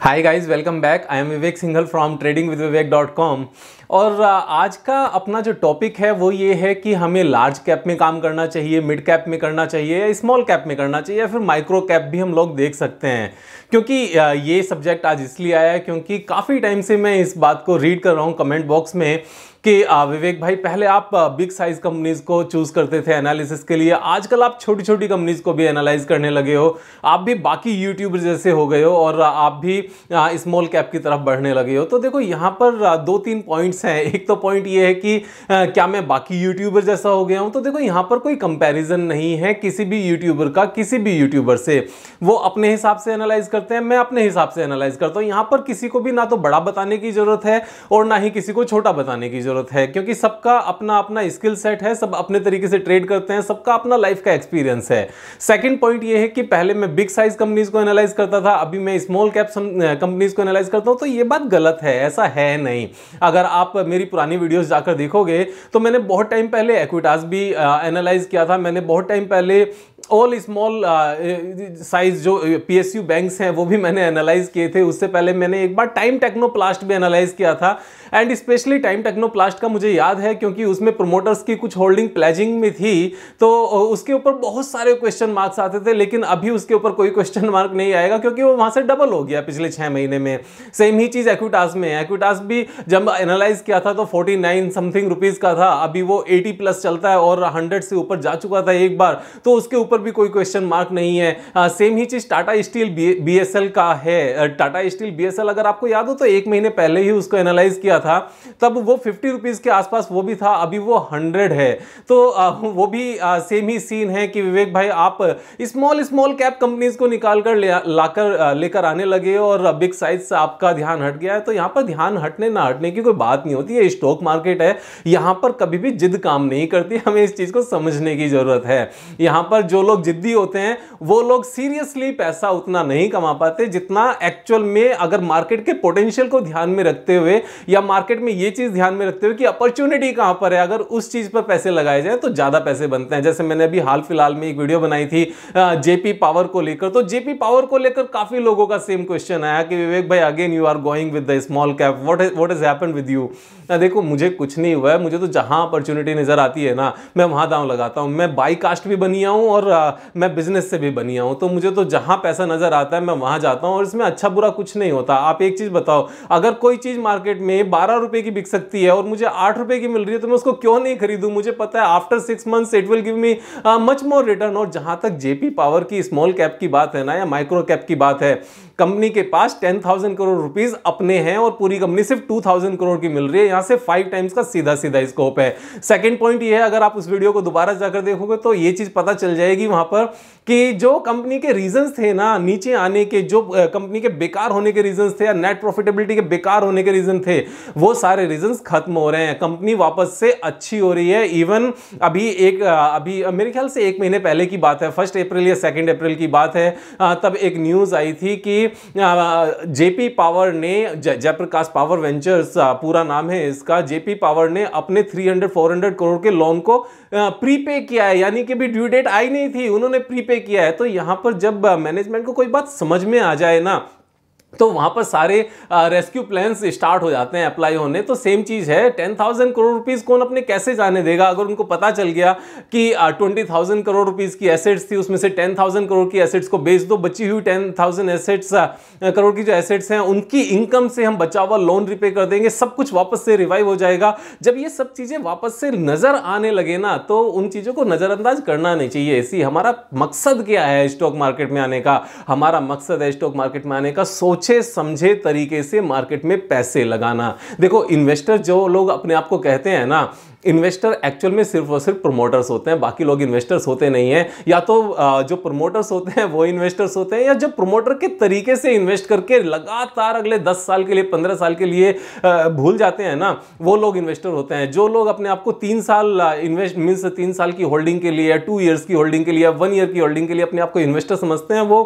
hi guys welcome back I am Vivek Singhal from trading with Vivek dot com और uh, आज का अपना जो टॉपिक है वो ये है कि हमें लार्ज कैप में काम करना चाहिए मिड कैप में करना चाहिए या स्मॉल कैप में करना चाहिए या फिर माइक्रो कैप भी हम लोग देख सकते हैं क्योंकि uh, ये सब्जेक्ट आज इसलिए आया है क्योंकि काफ़ी टाइम से मैं इस बात को रीड कर रहा हूँ कमेंट बॉक्स में कि विवेक भाई पहले आप बिग साइज कंपनीज को चूज करते थे एनालिसिस के लिए आजकल आप छोटी छोटी कंपनीज को भी एनालाइज करने लगे हो आप भी बाकी यूट्यूबर जैसे हो गए हो और आप भी स्मॉल कैप की तरफ बढ़ने लगे हो तो देखो यहाँ पर दो तीन पॉइंट्स हैं एक तो पॉइंट ये है कि क्या मैं बाकी यूट्यूबर जैसा हो गया हूँ तो देखो यहाँ पर कोई कंपेरिजन नहीं है किसी भी यूट्यूबर का किसी भी यूट्यूबर से वो अपने हिसाब से एनालाइज करते हैं मैं अपने हिसाब से एनालाइज करता हूँ यहाँ पर किसी को भी ना तो बड़ा बताने की जरूरत है और ना ही किसी को छोटा बताने की जरूरत ज़रूरत है क्योंकि सबका अपना अपना स्किल सेट है सब अपने तरीके से ट्रेड करते हैं सबका अपना लाइफ का एक्सपीरियंस है सेकंड पॉइंट ये है कि पहले मैं बिग साइज कंपनीज को एनालाइज करता था अभी मैं स्मॉल कैप कंपनीज को एनालाइज करता हूँ तो ये बात गलत है ऐसा है नहीं अगर आप मेरी पुरानी वीडियोज जाकर देखोगे तो मैंने बहुत टाइम पहले एक्विटास भी एनालाइज किया था मैंने बहुत टाइम पहले ऑल स्मॉल साइज जो यू uh, बैंक्स हैं वो भी मैंने एनालाइज किए थे उससे पहले मैंने एक बार टाइम टेक्नोप्लास्ट भी एनालाइज किया था एंड स्पेशली टाइम टेक्नोप्लास्ट का मुझे याद है क्योंकि उसमें प्रोमोटर्स की कुछ होल्डिंग प्लेजिंग में थी तो uh, उसके ऊपर बहुत सारे क्वेश्चन मार्क्स आते थे लेकिन अभी उसके ऊपर कोई क्वेश्चन मार्क नहीं आएगा क्योंकि वो वहाँ से डबल हो गया पिछले छः महीने में सेम ही चीज़ एक्विटास में है एक्विटास भी जब एनालाइज किया था तो फोर्टी नाइन समथिंग रुपीज़ का था अभी वो एटी प्लस चलता है और हंड्रेड से ऊपर जा चुका था एक बार तो उसके ऊपर पर भी कोई क्वेश्चन मार्क नहीं है आ, सेम ही चीज़ टाटा स्टील बी का है टाटा स्टील बी अगर आपको याद हो तो एक महीने पहले ही उसको एनालाइज किया था तब वो फिफ्टी रुपीज़ के आसपास वो भी था अभी वो हंड्रेड है तो आ, वो भी आ, सेम ही सीन है कि विवेक भाई आप स्मॉल स्मॉल कैप कंपनीज को निकाल कर लाकर लेकर आने लगे और बिग साइज से आपका ध्यान हट गया है तो यहाँ पर ध्यान हटने ना हटने की कोई बात नहीं होती है स्टॉक मार्केट है यहाँ पर कभी भी जिद काम नहीं करती हमें इस चीज़ को समझने की ज़रूरत है यहाँ पर जो लोग जिद्दी होते हैं वो लोग सीरियसली पैसा उतना नहीं कमा पाते जितना एक्चुअल में अगर मार्केट के पोटेंशियल को ध्यान में रखते हुए या मार्केट में ये चीज़ ध्यान में रखते हुए कि अपॉर्चुनिटी कहां पर है अगर उस चीज़ पर पैसे लगाए जाए तो ज़्यादा पैसे बनते हैं जैसे मैंने अभी हाल फिलहाल में एक वीडियो बनाई थी जेपी पावर को लेकर तो जेपी पावर को लेकर काफ़ी लोगों का सेम क्वेश्चन आया कि विवेक भाई again you are going with the small cap what is happen with you ना देखो मुझे कुछ नहीं हुआ है मुझे तो जहाँ अपॉर्चुनिटी नज़र आती है ना मैं वहाँ दाँव लगाता हूँ मैं बाई कास्ट भी बनिया हूँ और आ, मैं बिजनेस से भी बनिया हूँ तो मुझे तो जहाँ पैसा नज़र आता है मैं वहाँ जाता हूँ और इसमें अच्छा बुरा कुछ नहीं होता आप एक चीज़ बताओ अगर कोई चीज़ मार्केट में बारह रुपये की बिक सकती है और मुझे आठ रुपये की मिल रही है तो मैं उसको क्यों नहीं खरीदूँ मुझे पता है after six months it will give me much more return और जहाँ तक जेपी पावर की स्मॉल कैप की बात है ना या माइक्रो कैप की बात है कंपनी के पास टेन थाउजेंड करोड़ रुपीज अपने हैं और पूरी कंपनी सिर्फ टू थाउजेंड करोड़ की मिल रही है यहां से फाइव टाइम्स का सीधा सीधा स्कोप है सेकेंड पॉइंट ये है अगर आप उस वीडियो को दोबारा जाकर देखोगे तो ये चीज पता चल जाएगी वहां पर कि जो कंपनी के रीजंस थे ना नीचे आने के जो कंपनी के बेकार होने के रीजंस थे या नेट प्रॉफिटेबिलिटी के बेकार होने के रीजन थे वो सारे रीजंस खत्म हो रहे हैं कंपनी वापस से अच्छी हो रही है इवन अभी एक अभी मेरे ख्याल से एक महीने पहले की बात है फर्स्ट अप्रैल या सेकेंड अप्रैल की बात है तब एक न्यूज़ आई थी कि जेपी पावर ने जयप्रकाश पावर वेंचर्स पूरा नाम है इसका जेपी पावर ने अपने थ्री हंड्रेड करोड़ के लोन को प्रीपे किया है यानी कि भी ड्यू डेट आई नहीं थी उन्होंने प्रीपे किया है तो यहाँ पर जब मैनेजमेंट को कोई बात समझ में आ जाए ना तो वहाँ पर सारे रेस्क्यू प्लान्स स्टार्ट हो जाते हैं अप्लाई होने तो सेम चीज़ है टेन थाउजेंड करोड़ रुपीस कौन अपने कैसे जाने देगा अगर उनको पता चल गया कि ट्वेंटी थाउजेंड करोड़ रुपीस की एसेट्स थी उसमें से टेन थाउजेंड करोड़ की एसेट्स को बेच दो बची हुई टेन थाउजेंड एसेट्स करोड़ की जो एसेट्स हैं उनकी इनकम से हम बचा हुआ लोन रिपे कर देंगे सब कुछ वापस से रिवाइव हो जाएगा जब ये सब चीज़ें वापस से नज़र आने लगे ना तो उन चीज़ों को नज़रअंदाज करना नहीं चाहिए इसी हमारा मकसद क्या है स्टॉक मार्केट में आने का हमारा मकसद है स्टॉक मार्केट में आने का सोच सोचे समझे तरीके से मार्केट में पैसे लगाना देखो इन्वेस्टर जो लोग अपने आप को कहते हैं ना इन्वेस्टर एक्चुअल में सिर्फ और सिर्फ प्रमोटर्स होते हैं बाकी लोग इन्वेस्टर्स होते नहीं हैं या तो जो प्रमोटर्स होते हैं वो इन्वेस्टर्स होते हैं या जो प्रमोटर के तरीके से इन्वेस्ट करके लगातार अगले दस साल के लिए पंद्रह साल के लिए भूल जाते हैं ना वो लोग इन्वेस्टर होते हैं जो लोग अपने आप को तीन साल इन्वेस्ट मीन्स तीन साल की होल्डिंग के लिए या टू ईयर्स की होल्डिंग के लिए वन ईयर की होल्डिंग के लिए अपने आप को इन्वेस्टर समझते हैं वो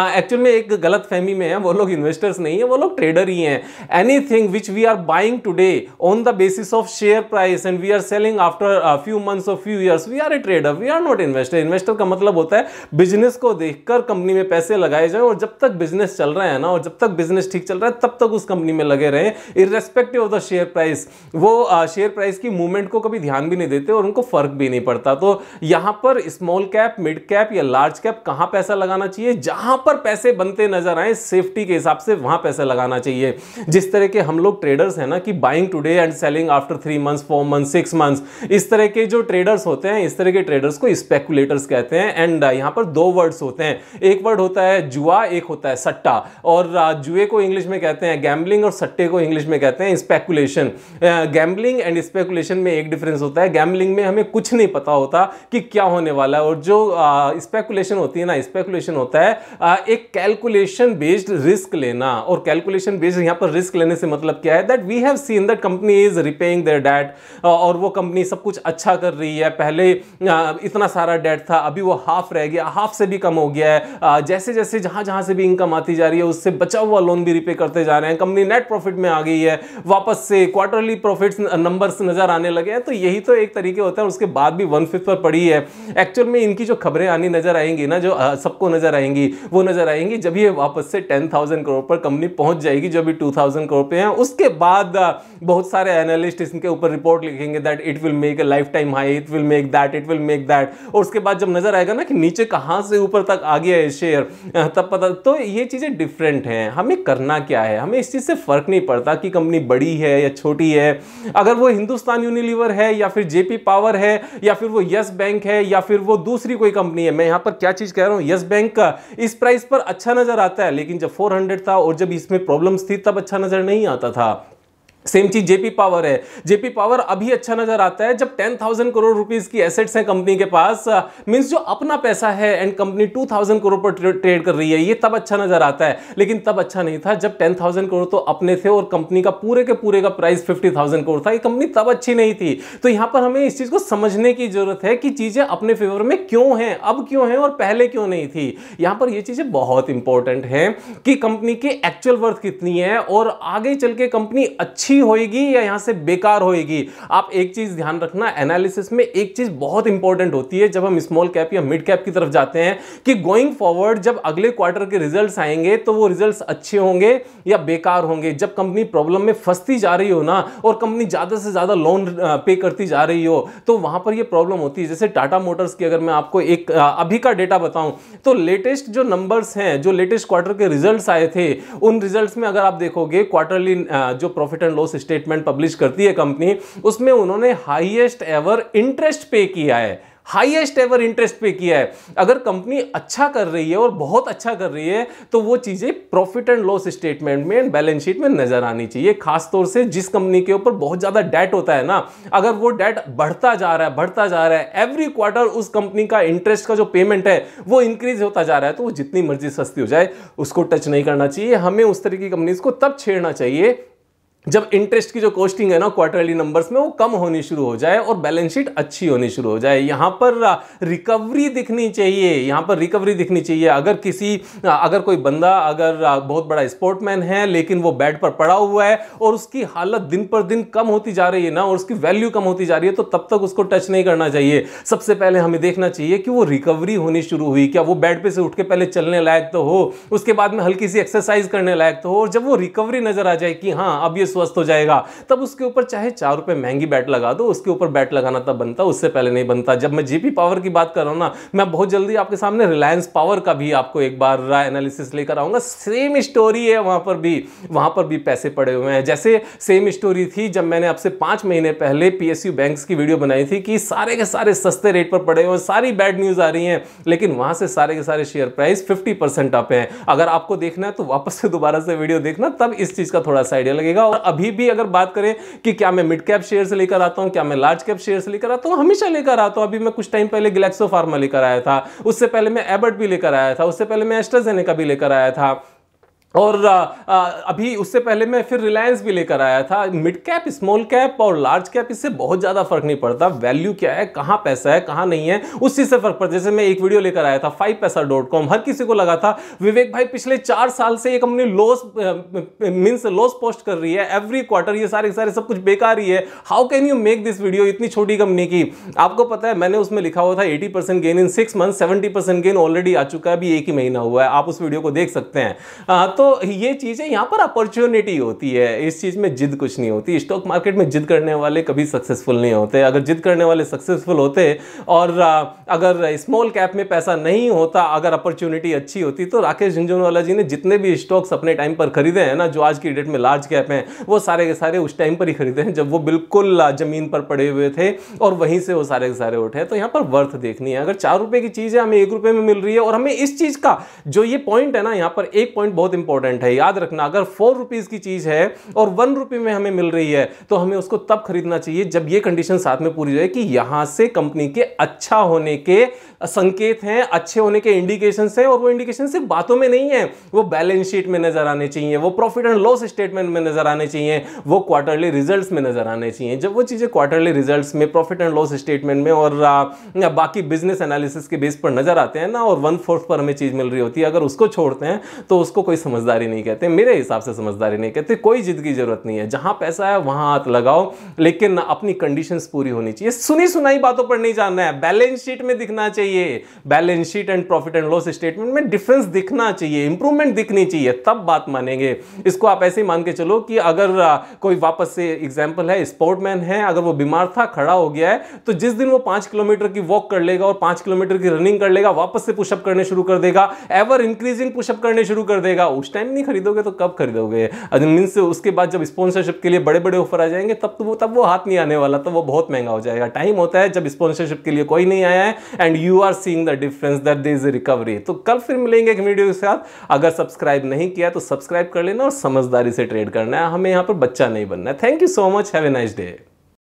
एक्चुअल में एक गलत फहमी में है वो लोग इन्वेस्टर्स नहीं है वो लोग ट्रेडर ही हैं anything which we are buying today on the basis of share price and we are selling after a few months or few years we are a trader we are not investor investor का मतलब होता है business को देखकर company में पैसे लगाए जाए और जब तक बिजनेस चल रहा है ना और जब तक बिजनेस ठीक चल रहा है तब तक उस कंपनी में लगे रहे irrespective of the share price वो शेयर प्राइस की मूवमेंट को कभी ध्यान भी नहीं देते और उनको फर्क भी नहीं पड़ता तो यहाँ पर स्मॉल कैप मिड कैप या लार्ज कैप कहाँ पैसा लगाना चाहिए जहाँ पर पैसे बनते नजर आए सेफ्टी के हिसाब से वहाँ पैसा लगाना चाहिए जिस तरह के हम लोग ट्रेडर्स हैं ना कि buying today and selling after three months four month six months इस तरह के जो ट्रेडर्स होते हैं इस तरह के ट्रेडर्स को स्पेकुलेटर्स कहते हैं एंड uh, यहाँ पर दो वर्ड्स होते हैं एक वर्ड होता है जुआ एक होता है सट्टा और uh, जुए को इंग्लिश में कहते हैं गैम्बलिंग और सट्टे को इंग्लिश में कहते हैं स्पेकुलेशन गैम्बलिंग एंड स्पेकुलेशन में एक डिफरेंस होता है गैम्बलिंग में हमें कुछ नहीं पता होता कि क्या होने वाला है और जो स्पेकुलेशन uh, होती है ना स्पेकुलेशन होता है आ, एक कैलकुलेशन बेस्ड रिस्क लेना और कैलकुलेशन बेस्ड यहाँ पर रिस्क लेने से मतलब क्या है that we have seen that company is repaying their debt और वो कंपनी सब कुछ अच्छा कर रही है पहले इतना सारा डेट था अभी वो हाफ रह गया हाफ से भी कम हो गया है जैसे जैसे जहां जहां से भी इनकम आती जा रही है उससे बचा हुआ लोन भी रिपे करते जा रहे हैं कंपनी नेट प्रॉफिट में आ गई है वापस से क्वार्टरली प्रॉफिट नंबर नज़र आने लगे हैं तो यही तो एक तरीके होता है उसके बाद भी वन फिफ्थ पर पड़ी है एक्चुअल में इनकी जो खबरें आनी नज़र आएंगी ना जो सबको नज़र आएंगी वो नज़र आएंगी जब ये वापस से टेन थाउजेंड करोड़ पर कंपनी पहुंच जाएगी जो भी टू थाउजेंड करोड़ पे हैं उसके बाद बहुत सारे एनालिस्ट इसके ऊपर रिपोर्ट लिखेंगे that it will make a lifetime high it will make that it will make that और उसके बाद जब नजर आएगा ना कि नीचे कहाँ से ऊपर तक आ गया है शेयर तब पता तो ये चीज़ें डिफरेंट हैं हमें करना क्या है हमें इस चीज़ से फ़र्क नहीं पड़ता कि कंपनी बड़ी है या छोटी है अगर वो हिंदुस्तान यूनिलीवर है या फिर जेपी पावर है या फिर वो यस बैंक है या फिर वो दूसरी कोई कंपनी है मैं यहाँ पर क्या चीज़ कह रहा हूँ यस बैंक का इस प्राइस पर अच्छा नज़र आता है लेकिन जब 400 था और जब इसमें प्रॉब्लम्स थी तब अच्छा नज़र नहीं आता था सेम चीज जेपी पावर है जेपी पावर अभी अच्छा नजर आता है जब टेन थाउजेंड करोड़ रुपीज की एसेट्स हैं कंपनी के पास मींस जो अपना पैसा है and company two thousand crore पर ट्रेड कर रही है ये तब अच्छा नजर आता है लेकिन तब अच्छा नहीं था जब टेन थाउजेंड करोड़ तो अपने थे और कंपनी का पूरे के पूरे का प्राइस थाउजेंड करोड़ था ये कंपनी तब अच्छी नहीं थी तो यहां पर हमें इस चीज को समझने की जरूरत है कि चीजें अपने फेवर में क्यों है अब क्यों है और पहले क्यों नहीं थी यहां पर यह चीजें बहुत इंपॉर्टेंट है कि कंपनी की एक्चुअल वर्थ कितनी है और आगे चल के कंपनी अच्छी अच्छी होएगी या यहां से बेकार होएगी आप एक चीज़ ध्यान रखना एनालिसिस में एक चीज़ बहुत इंपॉर्टेंट होती है जब हम स्मॉल कैप या मिड कैप की तरफ जाते हैं कि गोइंग फॉरवर्ड जब अगले क्वार्टर के रिजल्ट आएंगे तो वो रिजल्ट अच्छे होंगे या बेकार होंगे जब कंपनी प्रॉब्लम में फंसती जा रही हो ना और कंपनी ज़्यादा से ज़्यादा लोन पे करती जा रही हो तो वहां पर यह प्रॉब्लम होती है जैसे टाटा मोटर्स की अगर मैं आपको एक अभी का डेटा बताऊं तो लेटेस्ट जो नंबर्स हैं जो लेटेस्ट क्वार्टर के रिजल्ट्स आए थे उन रिजल्ट्स में अगर आप देखोगे क्वार्टरली जो profit and loss growth statement publish करती है कंपनी उसमें उन्होंने हाईएस्ट एवर इंटरेस्ट पे किया है हाईएस्ट एवर इंटरेस्ट पे किया है अगर कंपनी अच्छा कर रही है और बहुत अच्छा कर रही है तो वो चीज़ें प्रॉफिट एंड लॉस स्टेटमेंट में एंड बैलेंस शीट में नजर आनी चाहिए खासतौर से जिस कंपनी के ऊपर बहुत ज़्यादा डेट होता है ना अगर वो डेट बढ़ता जा रहा है बढ़ता जा रहा है एवरी क्वार्टर उस कंपनी का इंटरेस्ट का जो पेमेंट है वो इंक्रीज होता जा रहा है तो वो जितनी मर्जी सस्ती हो जाए उसको टच नहीं करना चाहिए हमें उस तरह की कंपनीज को तब छेड़ना चाहिए जब इंटरेस्ट की जो कॉस्टिंग है ना क्वार्टरली नंबर्स में वो कम होनी शुरू हो जाए और बैलेंस शीट अच्छी होनी शुरू हो जाए यहाँ पर रिकवरी दिखनी चाहिए यहाँ पर रिकवरी दिखनी चाहिए अगर किसी अगर कोई बंदा अगर बहुत बड़ा स्पोर्टमैन है लेकिन वो बेड पर पड़ा हुआ है और उसकी हालत दिन पर दिन कम होती जा रही है ना और उसकी वैल्यू कम होती जा रही है तो तब तक उसको टच नहीं करना चाहिए सबसे पहले हमें देखना चाहिए कि वो रिकवरी होनी शुरू हुई क्या वो बेड पर से उठ के पहले चलने लायक तो हो उसके बाद में हल्की सी एक्सरसाइज करने लायक तो हो और जब वो रिकवरी नजर आ जाए कि हाँ अब ये स्वस्थ हो जाएगा तब उसके ऊपर चाहे चार रुपए महंगी बैट लगा दो उसके ऊपर बैट लगाना तब बनता उससे पहले नहीं बनता जब मैं जीपी पावर की बात कर रहा हूं ना मैं बहुत जल्दी आपके सामने रिलायंस पावर का भी आपको एक बार एनालिसिस लेकर आऊंगा सेम स्टोरी है वहां पर भी वहां पर भी पैसे पड़े हुए हैं जैसे सेम स्टोरी थी जब मैंने आपसे पांच महीने पहले पीएसयू बैंक की वीडियो बनाई थी कि सारे के सारे सस्ते रेट पर पड़े हुए सारी बैड न्यूज़ आ रही है लेकिन वहां से सारे के सारे share price fifty percent up हैं अगर आपको देखना है तो वापस से दोबारा से वीडियो देखना तब इस चीज़ का थोड़ा सा आइडिया लगेगा और अभी भी अगर बात करें कि क्या मैं मिड कैप शेयर से लेकर आता हूं क्या मैं लार्ज कैप शेयर से लेकर आता हूं हमेशा लेकर आता हूं अभी मैं कुछ टाइम पहले गलेक्सो फार्मा लेकर आया था उससे पहले मैं एबर्ट भी लेकर आया था उससे पहले मैं एस्ट्राजेनेका भी लेकर आया था और अभी उससे पहले मैं फिर रिलायंस भी लेकर आया था मिड कैप स्मॉल कैप और लार्ज कैप इससे बहुत ज़्यादा फर्क नहीं पड़ता वैल्यू क्या है कहाँ पैसा है कहाँ नहीं है उस चीज़ से फर्क पड़ता जैसे मैं एक वीडियो लेकर आया था फाइव पैसा डॉट कॉम हर किसी को लगा था विवेक भाई पिछले चार साल से ये company loss means loss post कर रही है एवरी क्वार्टर ये सारे सारे सब कुछ बेकार ही है how can you make this video इतनी छोटी कंपनी की आपको पता है मैंने उसमें लिखा हुआ था eighty percent gain in six month seventy percent gain already आ चुका है अभी एक ही महीना हुआ है आप उस वीडियो को देख सकते हैं तो तो ये चीज़ें यहाँ पर अपॉर्चुनिटी होती है इस चीज़ में जिद कुछ नहीं होती स्टॉक मार्केट में जिद करने वाले कभी सक्सेसफुल नहीं होते अगर जिद करने वाले सक्सेसफुल होते और अगर स्मॉल कैप में पैसा नहीं होता अगर अपॉर्चुनिटी अच्छी होती तो राकेश झुंझुनवाला जी ने जितने भी स्टॉक्स अपने टाइम पर खरीदे हैं ना जो आज की डेट में लार्ज कैप हैं वो सारे के सारे उस टाइम पर ही खरीदे हैं जब वो बिल्कुल ज़मीन पर पड़े हुए थे और वहीं से वो सारे के सारे उठे तो यहाँ पर वर्थ देखनी है अगर चार रुपये की चीज़ है हमें एक रुपये में मिल रही है और हमें इस चीज़ का जो ये पॉइंट है ना यहाँ पर एक पॉइंट बहुत इंपॉर्टेंट इंपॉर्टेंट है याद रखना अगर फोर रुपीज़ की चीज़ है और वन रुपी में हमें मिल रही है तो हमें उसको तब खरीदना चाहिए जब ये कंडीशन साथ में पूरी जाए कि यहां से कंपनी के अच्छा होने के संकेत हैं अच्छे होने के इंडिकेशन है और वो इंडिकेशन सिर्फ बातों में नहीं है वो बैलेंस शीट में नजर आने चाहिए वो प्रॉफिट एंड लॉस स्टेटमेंट में नजर आने चाहिए वो क्वार्टरली रिजल्ट में नजर आने चाहिए जब वो चीज़ें क्वार्टरली रिजल्ट में प्रॉफिट एंड लॉस स्टेटमेंट में और बाकी बिजनेस एनालिसिस के बेस पर नजर आते हैं ना और वन फोर्थ पर हमें चीज़ मिल रही होती है अगर उसको छोड़ते हैं तो उसको कोई समझ समझदारी नहीं कहते मेरे हिसाब से समझदारी नहीं कहते कोई जिद की ज़रूरत नहीं है जहां पैसा है वहां हाथ लगाओ लेकिन अपनी कंडीशन पूरी होनी चाहिए सुनी सुनाई बातों पर नहीं जानना है बैलेंस शीट में दिखना चाहिए balance sheet and profit and loss statement में डिफरेंस दिखना चाहिए इंप्रूवमेंट दिखनी चाहिए तब बात मानेंगे इसको आप ऐसे ही मान के चलो कि अगर कोई वापस से एग्जाम्पल है स्पोर्टमैन है अगर वो बीमार था खड़ा हो गया है तो जिस दिन वो पांच किलोमीटर की वॉक कर लेगा और पांच किलोमीटर की रनिंग कर लेगा वापस से पुशअप करने शुरू कर देगा एवर इंक्रीजिंग पुशअप करने शुरू कर देगा उस टाइम नहीं खरीदोगे तो कब खरीदोगे मीन से उसके बाद जब स्पॉन्सरशिप के लिए बड़े बड़े ऑफर आ जाएंगे तब तो वो तब वो हाथ नहीं आने वाला तो वो बहुत महंगा हो जाएगा टाइम होता है जब स्पॉन्सरशिप के लिए कोई नहीं आया है and you are seeing the difference that they is recovery तो कल फिर मिलेंगे एक वीडियो के साथ अगर सब्सक्राइब नहीं किया तो सब्सक्राइब कर लेना और समझदारी से ट्रेड करना है हमें यहाँ पर बच्चा नहीं बनना है thank you so much have a nice day